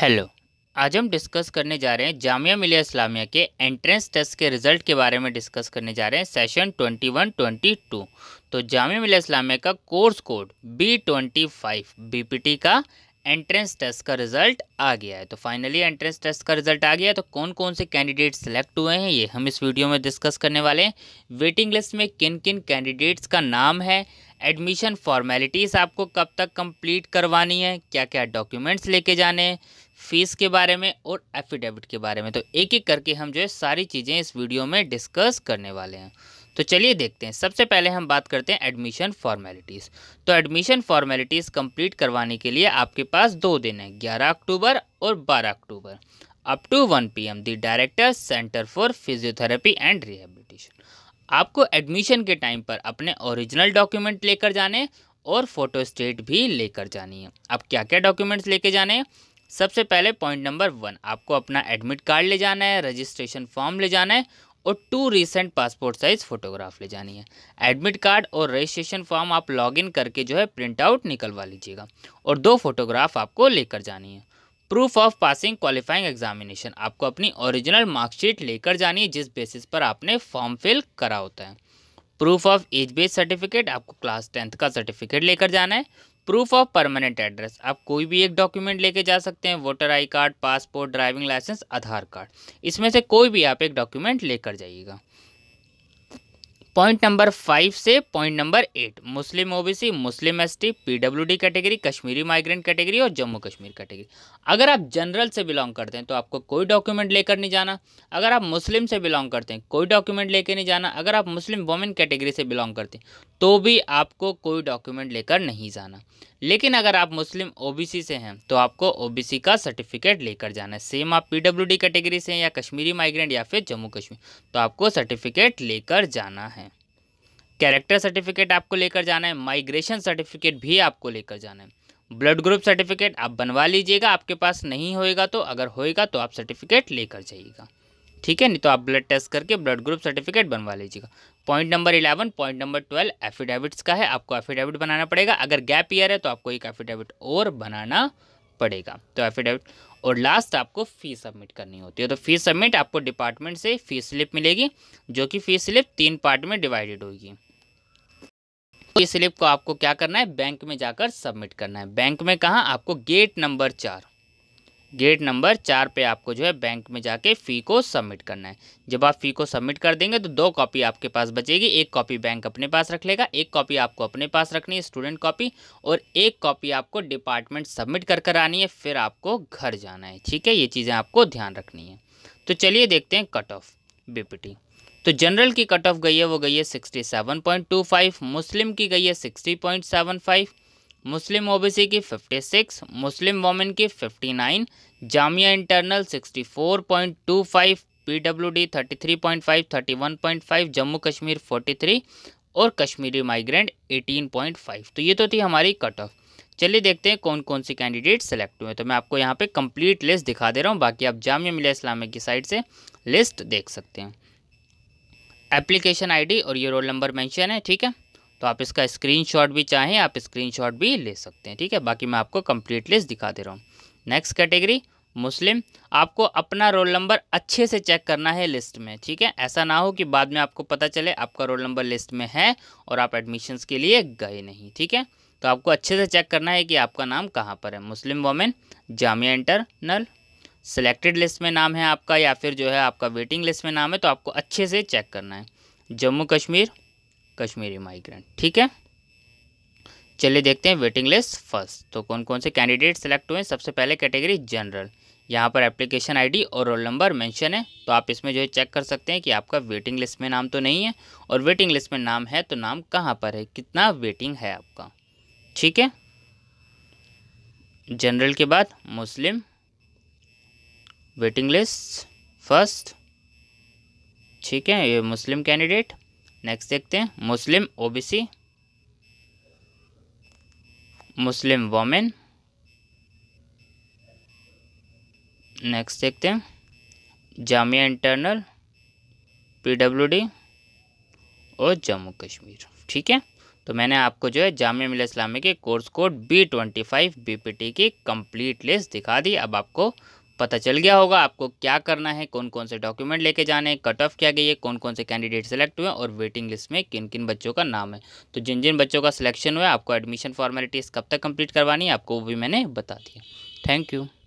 hello आज हम discuss करने जा रहे हैं जामिया मिलिया इस्लामिया के एंट्रेंस टेस्ट के रिजल्ट के बारे में डिस्कस करने जा रहे हैं session twenty one twenty two तो जामिया मिलिया इस्लामिया का course code B twenty five T का एंट्रेंस टेस्ट का रिजल्ट आ गया है तो फाइनली एंट्रेंस टेस्ट का रिजल्ट आ गया है तो कौन कौन से कैंडिडेट सेलेक्ट हुए हैं ये हम इस वीडियो में डिस्कस करने वाले हैं वेटिंग लिस्ट में किन किन कैंडिडेट्स का नाम है एडमिशन फॉर्मेलिटीज़ आपको कब तक कंप्लीट करवानी है क्या क्या डॉक्यूमेंट्स लेके जाने हैं फ़ीस के बारे में और एफिडेविट के बारे में तो एक एक करके हम जो है सारी चीज़ें इस वीडियो में डिस्कस करने वाले हैं तो चलिए देखते हैं सबसे पहले हम बात करते हैं एडमिशन फॉर्मेलिटीज़ तो एडमिशन फॉर्मेलिटीज़ कंप्लीट करवाने के लिए आपके पास दो दिन हैं ग्यारह अक्टूबर और बारह अक्टूबर up to one P M the director centre for physiotherapy and rehabilitation आपको एडमिशन के टाइम पर अपने ओरिजिनल डॉक्यूमेंट लेकर जाने और फोटो स्टेट भी लेकर जानी है अब क्या क्या डॉक्यूमेंट्स लेके जाने हैं सबसे पहले पॉइंट नंबर वन आपको अपना एडमिट कार्ड ले जाना है रजिस्ट्रेशन फॉर्म ले जाना है और two recent passport size photograph ले जानी है एडमिट कार्ड और रजिस्ट्रेशन फॉर्म आप लॉगिन करके जो है प्रिंट आउट निकलवा लीजिएगा और दो फोटोग्राफ आपको लेकर जानी है proof of passing qualifying examination आपको अपनी ओरिजिनल मार्कशीट लेकर जानी है जिस बेसिस पर आपने फॉर्म फिल करा होता है proof of age based certificate आपको क्लास टेंथ का सर्टिफिकेट लेकर जाना है प्रूफ ऑफ परमानेंट एड्रेस आप कोई भी एक डॉक्यूमेंट लेके जा सकते हैं voter ID card passport driving licence Aadhaar card इसमें से कोई भी आप एक डॉक्यूमेंट लेकर जाइएगा पॉइंट नंबर फाइव से point number eight Muslim OBC Muslim ST PWD category Kashmiri migrant category और जम्मू कश्मीर कैटेगरी अगर आप जनरल से बिलोंग करते हैं तो आपको कोई डॉक्यूमेंट लेकर नहीं जाना अगर आप मुस्लिम से बिलोंग करते हैं कोई डॉक्यूमेंट लेकर नहीं जाना अगर आप मुस्लिम वोमेन कैटेगरी से बिलोंग करते हैं तो भी आपको कोई डॉक्यूमेंट लेकर नहीं जाना लेकिन अगर आप मुस्लिम ओ से हैं तो आपको ओ का सर्टिफिकेट लेकर जाना है सेम आप पी कैटेगरी से हैं या कश्मीरी माइग्रेंट या फिर जम्मू कश्मीर तो आपको सर्टिफिकेट लेकर जाना है कैरेक्टर सर्टिफिकेट आपको लेकर जाना है माइग्रेशन सर्टिफिकेट भी आपको लेकर जाना है ब्लड ग्रुप सर्टिफिकेट आप बनवा लीजिएगा आपके पास नहीं होएगा तो अगर होएगा तो आप सर्टिफिकेट लेकर जाइएगा ठीक है नहीं तो आप ब्लड टेस्ट करके ब्लड ग्रुप सर्टिफिकेट बनवा लीजिएगा point number eleven point number twelve affidavits का है आपको एफिडेविट बनाना पड़ेगा अगर गैप ईयर है तो आपको एक एफिडेविट और बनाना पड़ेगा तो एफिडेविट और लास्ट आपको फीस सबमिट करनी होती है तो फीस सबमिट आपको डिपार्टमेंट से फीस स्लिप मिलेगी जो कि फीस स्लिप तीन पार्ट में डिवाइडेड होगी ये स्लिप को आपको क्या करना है बैंक में जाकर सबमिट करना है बैंक में कहाँ आपको गेट नंबर चार गेट नंबर चार पे आपको जो है बैंक में जाके फ़ी को सबमिट करना है जब आप फ़ी को सबमिट कर देंगे तो दो कॉपी आपके पास बचेगी एक कॉपी बैंक अपने पास रख लेगा एक कॉपी आपको अपने पास रखनी है स्टूडेंट कॉपी और एक कॉपी आपको डिपार्टमेंट सबमिट कर कर आनी है फिर आपको घर जाना है ठीक है ये चीज़ें आपको ध्यान रखनी है तो चलिए देखते हैं कट ऑफ बीपीटी तो जनरल की कट ऑफ गई है वो गई है sixty seven point two five Muslim की गई है sixty point seven five Muslim OBC की फिफ्टी सिक्स मुस्लिम वोमेन की fifty nine Jamia internal sixty four point two five P W D thirty three point five thirty one point five Jammu Kashmir forty three और Kashmiri migrant eighteen point five तो ये तो थी हमारी cut off चलिए देखते हैं कौन कौन सी कैंडिडेट सेलेक्ट हुए तो मैं आपको यहाँ पर कम्प्लीट लिस्ट दिखा दे रहा हूँ बाकी आप जामिया मिल्ला इस्लामिक की साइड से लिस्ट देख सकते हैं एप्लीकेशन आईडी और ये रोल नंबर मेंशन है ठीक है तो आप इसका स्क्रीनशॉट भी चाहें आप स्क्रीनशॉट भी ले सकते हैं ठीक है बाकी मैं आपको कंप्लीट लिस्ट दिखा दे रहा हूँ नेक्स्ट कैटेगरी मुस्लिम आपको अपना रोल नंबर अच्छे से चेक करना है लिस्ट में ठीक है ऐसा ना हो कि बाद में आपको पता चले आपका रोल नंबर लिस्ट में है और आप एडमिशन्स के लिए गए नहीं ठीक है तो आपको अच्छे से चेक करना है कि आपका नाम कहाँ पर है Muslim women Jamia internal selected list में नाम है आपका या फिर जो है आपका वेटिंग लिस्ट में नाम है तो आपको अच्छे से चेक करना है जम्मू कश्मीर कश्मीरी माइग्रेंट ठीक है चलिए देखते हैं वेटिंग लिस्ट फर्स्ट तो कौन कौन से कैंडिडेट सेलेक्ट हुए सबसे पहले कैटेगरी जनरल यहाँ पर एप्लीकेशन आईडी और रोल नंबर मेंशन है तो आप इसमें जो है चेक कर सकते हैं कि आपका वेटिंग लिस्ट में नाम तो नहीं है और वेटिंग लिस्ट में नाम है तो नाम कहाँ पर है कितना वेटिंग है आपका ठीक है जनरल के बाद मुस्लिम वेटिंग लिस्ट फर्स्ट ठीक है ये मुस्लिम कैंडिडेट नेक्स्ट देखते हैं Muslim OBC Muslim women next देखते हैं जामिया इंटरनल पीडब्ल्यूडी और जम्मू कश्मीर ठीक है तो मैंने आपको जो है जामिया मिल इस्लामी के course code B twenty five B P T की कंप्लीट लिस्ट दिखा दी अब आपको पता चल गया होगा आपको क्या करना है कौन कौन से डॉक्यूमेंट लेके जाने हैं कट ऑफ क्या गई है कौन कौन से कैंडिडेट सेलेक्ट हुए और वेटिंग लिस्ट में किन किन बच्चों का नाम है तो जिन जिन बच्चों का सिलेक्शन हुआ है आपको एडमिशन फॉर्मेलिटीज़ कब तक कंप्लीट करवानी है आपको वो भी मैंने बता दिया थैंक यू